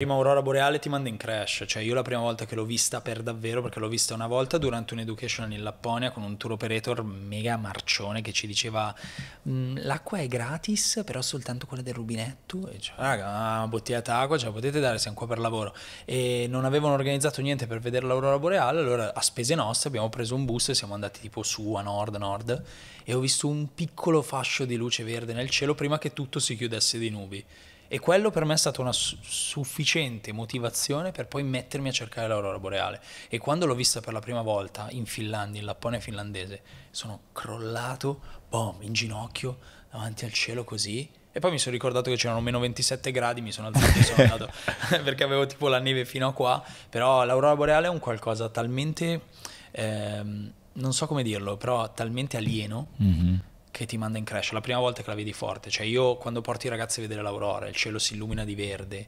prima Aurora Boreale ti manda in crash, cioè io la prima volta che l'ho vista per davvero, perché l'ho vista una volta durante un educational in Lapponia con un tour operator mega marcione che ci diceva mm, l'acqua è gratis, però soltanto quella del rubinetto, e cioè raga, una ah, bottiglia d'acqua ce la potete dare, siamo qua per lavoro, e non avevano organizzato niente per vedere l'Aurora Boreale, allora a spese nostre abbiamo preso un bus e siamo andati tipo su a nord-nord e ho visto un piccolo fascio di luce verde nel cielo prima che tutto si chiudesse di nubi e quello per me è stata una sufficiente motivazione per poi mettermi a cercare l'aurora boreale. E quando l'ho vista per la prima volta in Finlandia, in Lappone finlandese, sono crollato, boom, in ginocchio, davanti al cielo così. E poi mi sono ricordato che c'erano meno 27 gradi, mi sono alzato e sono andato perché avevo tipo la neve fino a qua. Però l'aurora boreale è un qualcosa talmente, ehm, non so come dirlo, però talmente alieno. Mm-hmm che ti manda in crash. La prima volta che la vedi forte, cioè io quando porto i ragazzi a vedere l'aurora, il cielo si illumina di verde,